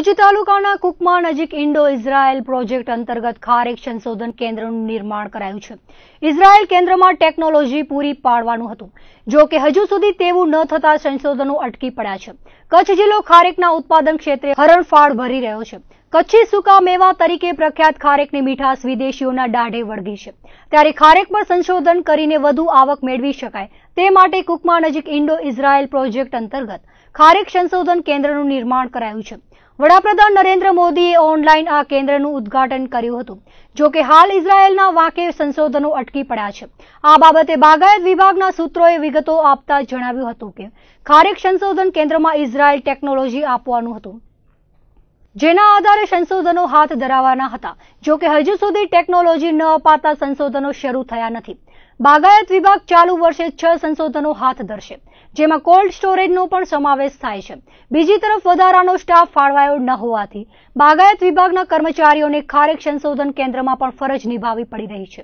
ભુજ તાલુકાના કુકમા નજીક Indo Israel project અંતર્ગત ખારેક સંશોધન કેન્દ્રનું નિર્માણ કરાયું છે ઇઝરાયલ કેન્દ્રમાં ટેકનોલોજી પૂરી પાડવાનું હતું જો કે હજુ સુધી તેવું ન થતા સંશોધનો અટકી પડ્યા છે કચ્છ જિલ્લો ખારેકના ઉત્પાદન ક્ષેત્રે હરણફાળ ભરી રહ્યો છે કચ્છી સુકા મેવા તરીકે પ્રખ્યાત ખારેકની મીઠાશ વિદેશીઓના દાઢે વળગી છે ત્યારે ખારેક પર સંશોધન કરીને વધુ આવક મેળવી શકાય તે માટે કુકમા નજીક ઇન્ડો ઇઝરાયેલ પ્રોજેક્ટ અંતર્ગત ખારેક સંશોધન કેન્દ્રનું નિર્માણ કરાયું છે વડાપ્રધાન નરેન્દ્ર મોદીએ ઓનલાઈન આ કેન્દ્રનું ઉદ્ઘાટન કર્યું હતું જો કે હાલ ઇઝરાયલના વાંકે સંશોધનો અટકી પડ્યા છે આ બાબતે બાગાયત વિભાગના સૂત્રોએ વિગતો આપતા જણાવ્યું હતું કે ખારેક સંશોધન કેન્દ્રમાં ઇઝરાયલ ટેકનોલોજી આપવાનું હતું જેના આધારે સંશોધનો હાથ ધરાવવાના હતા જો કે હજુ સુધી ટેકનોલોજી ન અપાતા સંશોધનો શરૂ થયા નથી બાગાયત વિભાગ ચાલુ વર્ષે છ સંશોધનો હાથ ધરશે જેમાં કોલ્ડ સ્ટોરેજનો પણ સમાવેશ થાય છે બીજી તરફ વધારાનો સ્ટાફ ફાળવાયો ન હોવાથી બાગાયત વિભાગના કર્મચારીઓને ખારેક સંશોધન કેન્દ્રમાં પણ ફરજ નિભાવી પડી રહી છે